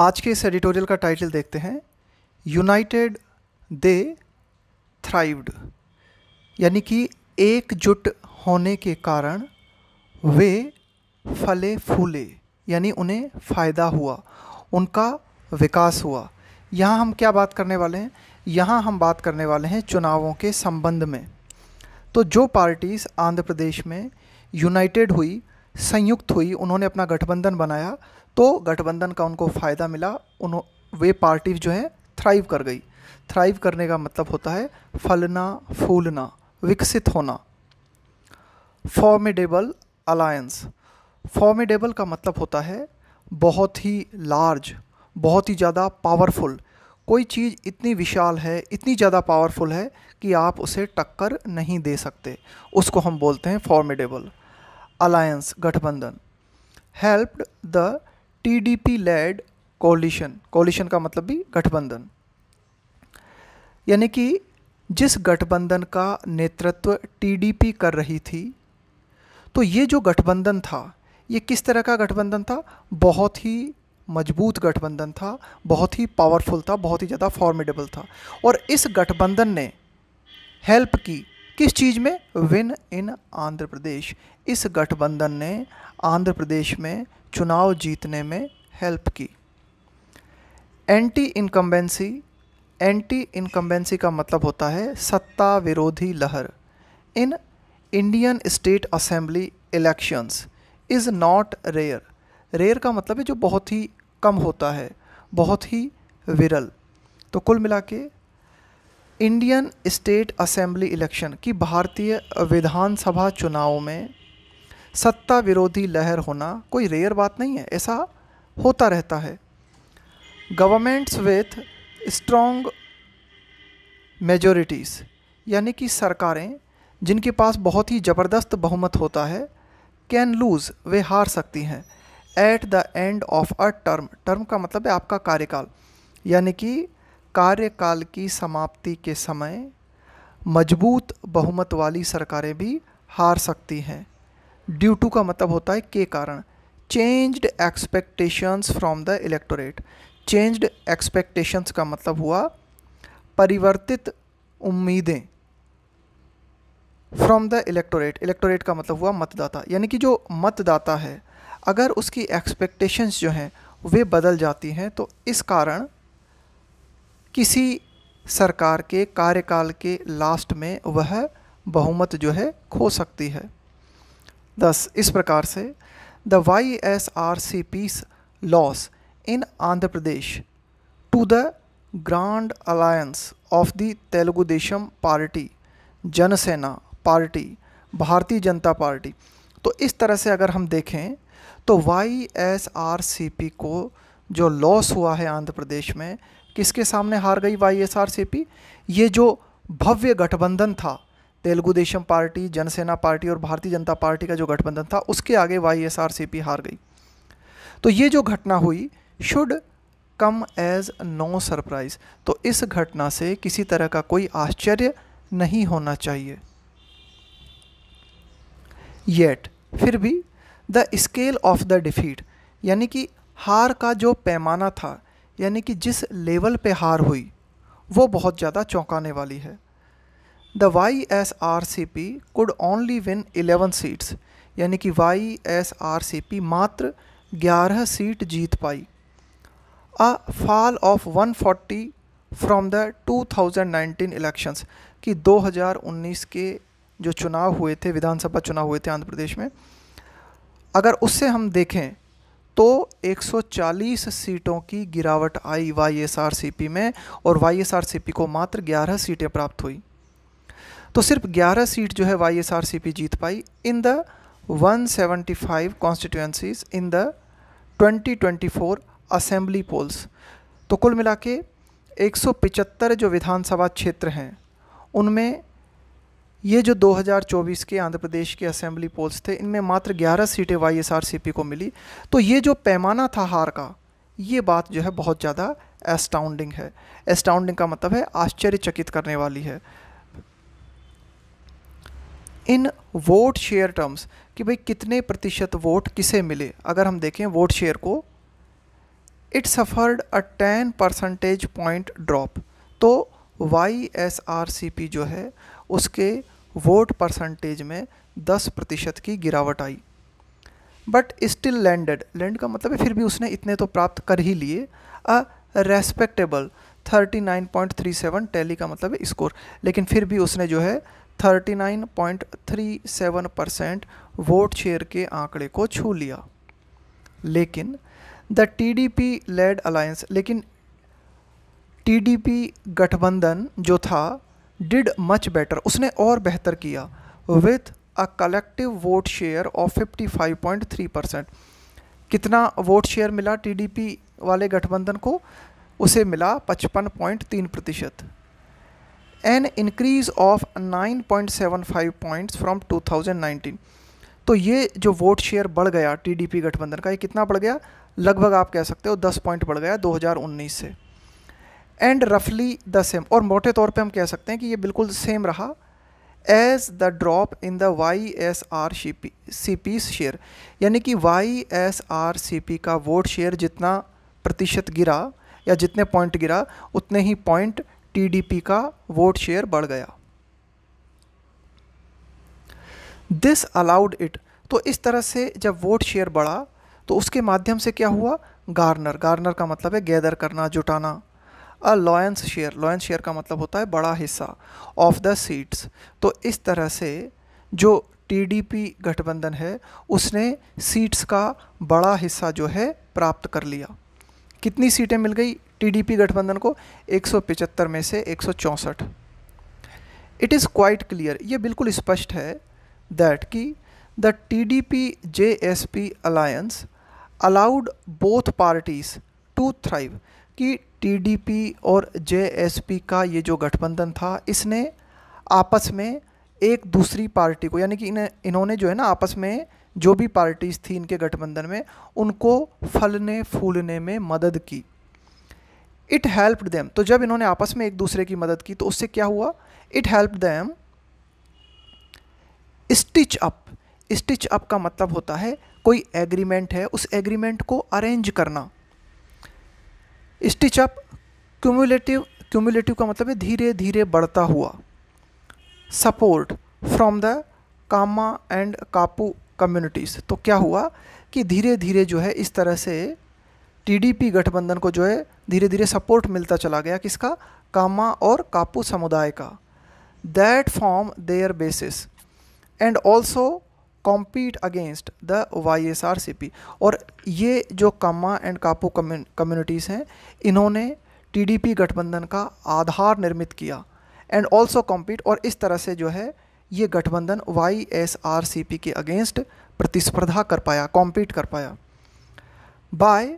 आज के इस एडिटोरियल का टाइटल देखते हैं यूनाइटेड दे थ्राइव्ड यानी कि एकजुट होने के कारण वे फले फूले यानी उन्हें फ़ायदा हुआ उनका विकास हुआ यहाँ हम क्या बात करने वाले हैं यहाँ हम बात करने वाले हैं चुनावों के संबंध में तो जो पार्टीज़ आंध्र प्रदेश में यूनाइटेड हुई संयुक्त हुई उन्होंने अपना गठबंधन बनाया तो गठबंधन का उनको फ़ायदा मिला उन्हों वे पार्टी जो हैं थ्राइव कर गई थ्राइव करने का मतलब होता है फलना फूलना विकसित होना फॉर्मिडेबल अलायंस फॉर्मिडेबल का मतलब होता है बहुत ही लार्ज बहुत ही ज़्यादा पावरफुल कोई चीज़ इतनी विशाल है इतनी ज़्यादा पावरफुल है कि आप उसे टक्कर नहीं दे सकते उसको हम बोलते हैं फॉर्मिडेबल अलायंस गठबंधन helped the T D P led coalition coalition का मतलब भी गठबंधन यानी कि जिस गठबंधन का नेतृत्व टीडीपी कर रही थी तो ये जो गठबंधन था ये किस तरह का गठबंधन था बहुत ही मजबूत गठबंधन था बहुत ही पावरफुल था बहुत ही ज़्यादा फॉर्मेडेबल था और इस गठबंधन ने हेल्प की किस चीज़ में विन इन आंध्र प्रदेश इस गठबंधन ने आंध्र प्रदेश में चुनाव जीतने में हेल्प की एंटी इनकम्बेंसी एंटी इनकम्बेंसी का मतलब होता है सत्ता विरोधी लहर in Indian state assembly elections is not rare rare का मतलब है जो बहुत ही कम होता है बहुत ही विरल तो कुल मिला के इंडियन स्टेट असेंबली इलेक्शन की भारतीय विधानसभा चुनाव में सत्ता विरोधी लहर होना कोई रेयर बात नहीं है ऐसा होता रहता है गवर्नमेंट्स विथ स्ट्रॉन्ग मेजोरिटीज़ यानी कि सरकारें जिनके पास बहुत ही ज़बरदस्त बहुमत होता है कैन लूज़ वे हार सकती हैं at the end of a term term का मतलब है आपका कार्यकाल यानी कि कार्यकाल की समाप्ति के समय मजबूत बहुमत वाली सरकारें भी हार सकती हैं ड्यू टू का मतलब होता है के कारण changed expectations from the electorate changed expectations का मतलब हुआ परिवर्तित उम्मीदें फ्रॉम द इलेक्टोरेट इलेक्टोरेट का मतलब हुआ मतदाता यानी कि जो मतदाता है अगर उसकी एक्सपेक्टेशंस जो हैं वे बदल जाती हैं तो इस कारण किसी सरकार के कार्यकाल के लास्ट में वह बहुमत जो है खो सकती है दस इस प्रकार से the Y S R C P's loss in Andhra Pradesh to the grand alliance of the Telugu Desam party Janasena party Bharatiya Janata party तो इस तरह से अगर हम देखें तो Y S R C P को जो लॉस हुआ है आंध्र प्रदेश में किसके सामने हार गई Y S R C P ये जो भव्य गठबंधन था तेलुगु देशम पार्टी जनसेना पार्टी और भारतीय जनता पार्टी का जो गठबंधन था उसके आगे Y S R C P हार गई तो ये जो घटना हुई should come as no surprise तो इस घटना से किसी तरह का कोई आश्चर्य नहीं होना चाहिए येट फिर भी the scale of the defeat यानी कि हार का जो पैमाना था यानी कि जिस लेवल पे हार हुई वो बहुत ज़्यादा चौंकाने वाली है the Y S R C P could only win eleven seats यानी कि Y S R C P मात्र ग्यारह सीट जीत पाई a fall of one forty from the two thousand nineteen elections कि दो हजार उन्नीस के जो चुनाव हुए थे विधानसभा चुनाव हुए थे आंध्र प्रदेश में अगर उससे हम देखें तो 140 सीटों की गिरावट आई वाई में और वाई को मात्र 11 सीटें प्राप्त हुई तो सिर्फ 11 सीट जो है वाई जीत पाई in the 175 constituencies in the 2024 assembly polls तो कुल मिला के एक जो विधानसभा क्षेत्र हैं उनमें ये जो 2024 के आंध्र प्रदेश के असेंबली पोल्स थे इनमें मात्र 11 सीटें वाई को मिली तो ये जो पैमाना था हार का ये बात जो है बहुत ज़्यादा एस्टाउंडिंग है एस्टाउंडिंग का मतलब है आश्चर्यचकित करने वाली है इन वोट शेयर टर्म्स कि भाई कितने प्रतिशत वोट किसे मिले अगर हम देखें वोट शेयर को it suffered a ten percentage point drop तो Y S R C P जो है उसके वोट परसेंटेज में दस प्रतिशत की गिरावट आई बट स्टिल लैंडेड लैंड का मतलब है फिर भी उसने इतने तो प्राप्त कर ही लिए अ रेस्पेक्टेबल सेवन टैली का मतलब है स्कोर लेकिन फिर भी उसने जो है 39.37 परसेंट वोट शेयर के आंकड़े को छू लिया लेकिन the T D P led alliance लेकिन टी डी पी गठबंधन जो था डिड मच बेटर उसने और बेहतर किया with a collective vote share of 55.3 percent कितना वोट शेयर मिला टी डी पी वाले गठबंधन को उसे मिला 55.3 प्रतिशत an increase of 9.75 points from 2019 तो ये जो वोट शेयर बढ़ गया टीडीपी गठबंधन का ये कितना बढ़ गया लगभग आप कह सकते हो 10 पॉइंट बढ़ गया 2019 से एंड रफली द सेम और मोटे तौर पे हम कह सकते हैं कि ये बिल्कुल सेम रहा as the drop in the Y S R C P C P share यानी कि Y S R C P का वोट शेयर जितना प्रतिशत गिरा या जितने पॉइंट गिरा उतने ही पॉइंट टीडीपी का वोट शेयर बढ़ गया दिस अलाउड इट तो इस तरह से जब वोट शेयर बढ़ा तो उसके माध्यम से क्या हुआ गार्नर गार्नर का मतलब है गैदर करना जुटाना a lion's share lion's share का मतलब होता है बड़ा हिस्सा ऑफ द सीट्स तो इस तरह से जो टीडीपी गठबंधन है उसने सीट्स का बड़ा हिस्सा जो है प्राप्त कर लिया कितनी सीटें मिल गई टीडीपी गठबंधन को 175 में से एक इट इज़ क्वाइट क्लियर ये बिल्कुल स्पष्ट है दैट कि the T D P J S P alliance allowed both parties to thrive कि टीडीपी और जेएसपी का ये जो गठबंधन था इसने आपस में एक दूसरी पार्टी को यानी कि इन इन्होंने जो है ना आपस में जो भी पार्टीज़ थी इनके गठबंधन में उनको फलने फूलने में मदद की इट हेल्प दैम तो जब इन्होंने आपस में एक दूसरे की मदद की तो उससे क्या हुआ it help them stitch up stitch up का मतलब होता है कोई एग्रीमेंट है उस एग्रीमेंट को अरेंज करना स्टिच अप क्यूमुलेटिव क्यूमुलेटिव का मतलब है धीरे धीरे बढ़ता हुआ support from the Kamma and Kapu communities तो क्या हुआ कि धीरे धीरे जो है इस तरह से टीडीपी गठबंधन को जो है धीरे धीरे सपोर्ट मिलता चला गया किसका कामा और कापू समुदाय का that form their basis and also compete against the Y S R C P और ये जो कामा एंड कापू कम्युनिटीज़ हैं इन्होंने टीडीपी गठबंधन का आधार निर्मित किया एंड ऑल्सो कॉम्पीट और इस तरह से जो है ये गठबंधन Y S R C P के अगेंस्ट प्रतिस्पर्धा कर पाया कॉम्पीट कर पाया by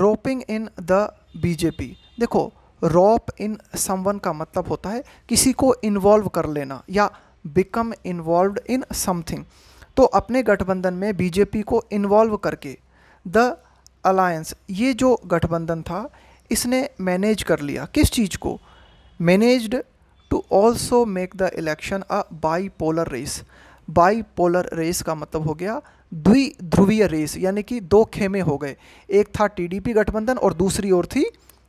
roping in the BJP देखो रोप इन समवन का मतलब होता है किसी को इन्वॉल्व कर लेना या बिकम इन्वॉल्व इन समथिंग तो अपने गठबंधन में बीजेपी को इन्वॉल्व करके द अलायंस ये जो गठबंधन था इसने मैनेज कर लिया किस चीज़ को managed to also make the election a bipolar race bipolar race का मतलब हो गया द्विध्रुवीय रेस यानी कि दो खेमे हो गए एक था टीडीपी गठबंधन और दूसरी ओर थी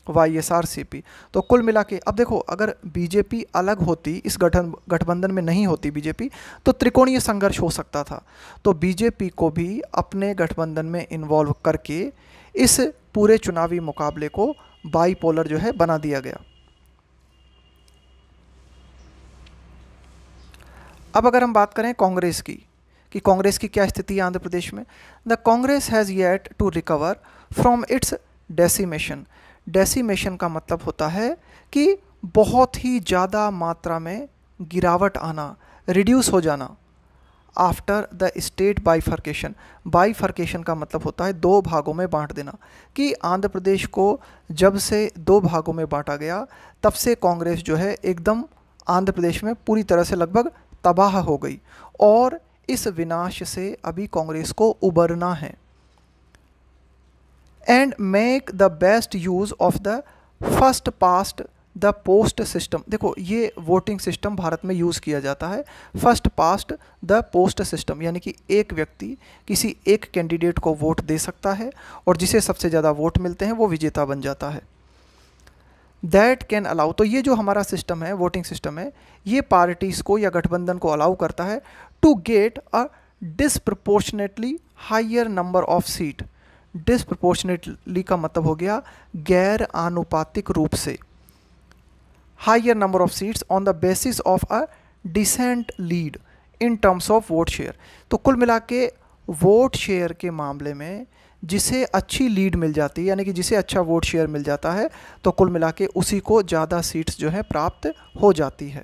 वाईएसआरसीपी तो कुल मिला के अब देखो अगर बीजेपी अलग होती इस गठन गठबंधन में नहीं होती बीजेपी तो त्रिकोणीय संघर्ष हो सकता था तो बीजेपी को भी अपने गठबंधन में इन्वॉल्व करके इस पूरे चुनावी मुकाबले को बाईपोलर जो है बना दिया गया अब अगर हम बात करें कांग्रेस की कि कांग्रेस की क्या स्थिति है आंध्र प्रदेश में the Congress has yet to recover from its decimation decimation का मतलब होता है कि बहुत ही ज़्यादा मात्रा में गिरावट आना रिड्यूस हो जाना after the state bifurcation bifurcation का मतलब होता है दो भागों में बांट देना कि आंध्र प्रदेश को जब से दो भागों में बांटा गया तब से कांग्रेस जो है एकदम आंध्र प्रदेश में पूरी तरह से लगभग तबाह हो गई और इस विनाश से अभी कांग्रेस को उबरना है and make the best use of the first past the post system देखो ये वोटिंग सिस्टम भारत में यूज़ किया जाता है first past the post system यानी कि एक व्यक्ति किसी एक कैंडिडेट को वोट दे सकता है और जिसे सबसे ज़्यादा वोट मिलते हैं वो विजेता बन जाता है दैट कैन अलाउ तो ये जो हमारा सिस्टम है वोटिंग सिस्टम है ये पार्टीज़ को या गठबंधन को अलाउ करता है to get a disproportionately higher number of seat disproportionately का मतलब हो गया गैर आनुपातिक रूप से higher number of seats on the basis of a decent lead in terms of vote share तो कुल मिला के वोट शेयर के मामले में जिसे अच्छी लीड मिल जाती है यानी कि जिसे अच्छा वोट शेयर मिल जाता है तो कुल मिला के उसी को ज़्यादा सीट्स जो है प्राप्त हो जाती है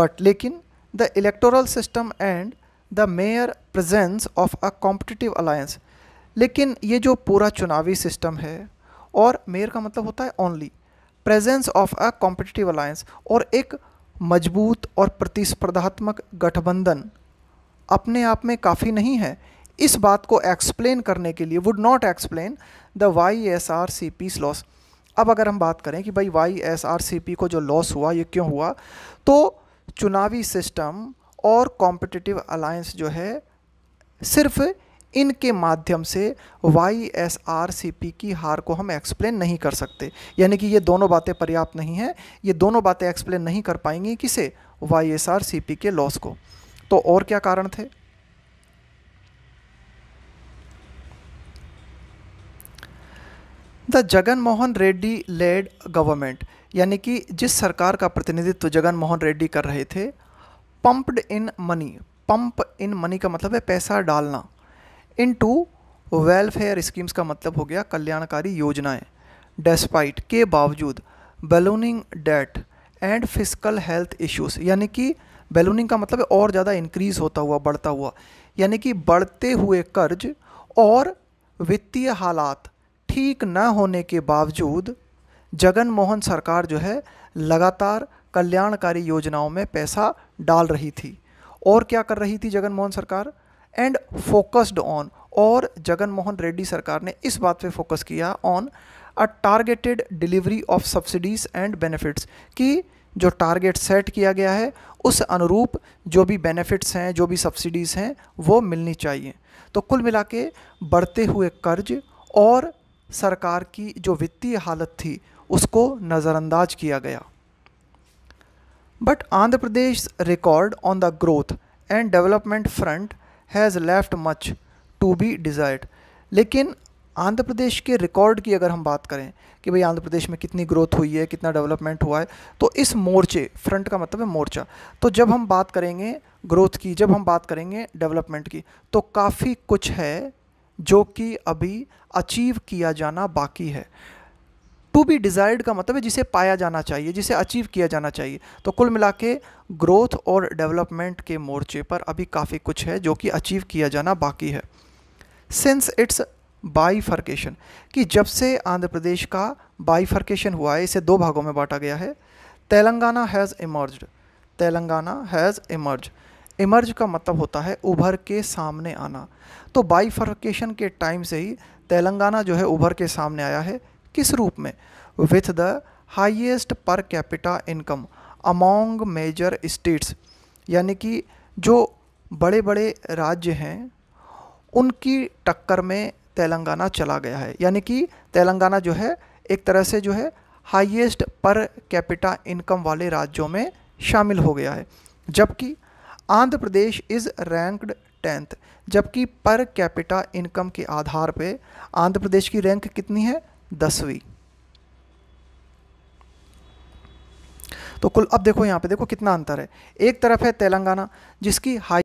बट लेकिन the electoral system and the mere presence of a competitive alliance लेकिन ये जो पूरा चुनावी सिस्टम है और मेयर का मतलब होता है only presence of a competitive alliance और एक मजबूत और प्रतिस्पर्धात्मक गठबंधन अपने आप में काफ़ी नहीं है इस बात को एक्सप्लेन करने के लिए would not explain the Y S R C P loss अब अगर हम बात करें कि भाई Y S R C P को जो लॉस हुआ ये क्यों हुआ तो चुनावी सिस्टम और कॉम्पिटिटिव अलायंस जो है सिर्फ इनके माध्यम से Y S R C P की हार को हम एक्सप्लेन नहीं कर सकते यानी कि ये दोनों बातें पर्याप्त नहीं हैं ये दोनों बातें एक्सप्लेन नहीं कर पाएंगी किसे Y S R C P के लॉस को तो और क्या कारण थे the Jagan Mohan Reddy led government यानी कि जिस सरकार का प्रतिनिधित्व जगन मोहन रेड्डी कर रहे थे pumped in money pump in money का मतलब है पैसा डालना इन टू वेलफेयर स्कीम्स का मतलब हो गया कल्याणकारी योजनाएं डेस्पाइट के बावजूद ballooning debt and physical health issues यानी कि बैलूनिंग का मतलब और ज़्यादा इंक्रीज़ होता हुआ बढ़ता हुआ यानी कि बढ़ते हुए कर्ज और वित्तीय हालात ठीक न होने के बावजूद जगन मोहन सरकार जो है लगातार कल्याणकारी योजनाओं में पैसा डाल रही थी और क्या कर रही थी जगन मोहन सरकार एंड फोकस्ड ऑन और जगन मोहन रेड्डी सरकार ने इस बात पे फोकस किया on a targeted delivery of subsidies and benefits कि जो टारगेट सेट किया गया है उस अनुरूप जो भी बेनिफिट्स हैं जो भी सब्सिडीज़ हैं वो मिलनी चाहिए तो कुल मिला के बढ़ते हुए कर्ज और सरकार की जो वित्तीय हालत थी उसको नज़रअंदाज किया गया but Andhra Pradesh record on the growth and development front has left much to be desired लेकिन आंध्र प्रदेश के रिकॉर्ड की अगर हम बात करें कि भाई आंध्र प्रदेश में कितनी ग्रोथ हुई है कितना डेवलपमेंट हुआ है तो इस मोर्चे फ्रंट का मतलब है मोर्चा तो जब हम बात करेंगे ग्रोथ की जब हम बात करेंगे डेवलपमेंट की तो काफ़ी कुछ है जो कि अभी अचीव किया जाना बाकी है टू बी डिज़ायर्ड का मतलब है जिसे पाया जाना चाहिए जिसे अचीव किया जाना चाहिए तो कुल मिला के ग्रोथ और डेवलपमेंट के मोर्चे पर अभी काफ़ी कुछ है जो कि अचीव किया जाना बाकी है सिंस इट्स बाईफर्केशन कि जब से आंध्र प्रदेश का बाईफर्केशन हुआ है इसे दो भागों में बांटा गया है Telangana has emerge Telangana has emerge emerge का मतलब होता है उभर के सामने आना तो बाईफर्केशन के टाइम से ही तेलंगाना जो है उभर के सामने आया है किस रूप में with the highest per capita income among major states यानी कि जो बड़े बड़े राज्य हैं उनकी टक्कर में तेलंगाना चला गया है यानी कि तेलंगाना जो है एक तरह से जो है हाईएस्ट पर कैपिटा इनकम वाले राज्यों में शामिल हो गया है जबकि Andhra Pradesh is ranked tenth जबकि पर कैपिटा इनकम के आधार पे आंध्र प्रदेश की रैंक कितनी है दसवीं तो कुल अब देखो यहाँ पे देखो कितना अंतर है एक तरफ है तेलंगाना जिसकी हाई